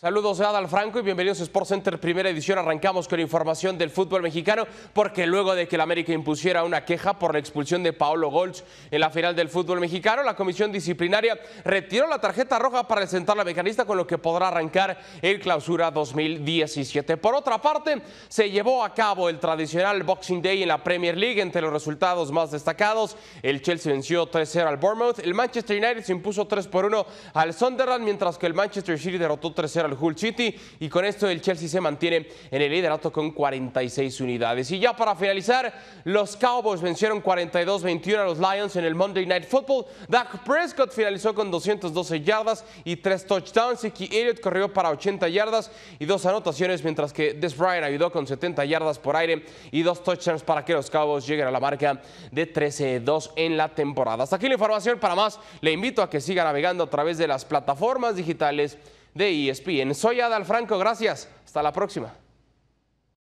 Saludos de Adal Franco y bienvenidos a Sports Center Primera Edición. Arrancamos con información del fútbol mexicano porque luego de que el América impusiera una queja por la expulsión de Paolo Golch en la final del fútbol mexicano, la comisión disciplinaria retiró la tarjeta roja para sentar la mecanista con lo que podrá arrancar el clausura 2017. Por otra parte, se llevó a cabo el tradicional Boxing Day en la Premier League. Entre los resultados más destacados, el Chelsea venció 3-0 al Bournemouth, el Manchester United se impuso 3 por 1 al Sunderland, mientras que el Manchester City derrotó 3-0 al Hull City y con esto el Chelsea se mantiene en el liderato con 46 unidades. Y ya para finalizar, los Cowboys vencieron 42-21 a los Lions en el Monday Night Football. Dak Prescott finalizó con 212 yardas y 3 touchdowns. y Elliott corrió para 80 yardas y dos anotaciones, mientras que Des Bryant ayudó con 70 yardas por aire y dos touchdowns para que los Cowboys lleguen a la marca de 13-2 en la temporada. Hasta aquí la información. Para más, le invito a que siga navegando a través de las plataformas digitales de ESPN. Soy Adal Franco, gracias. Hasta la próxima.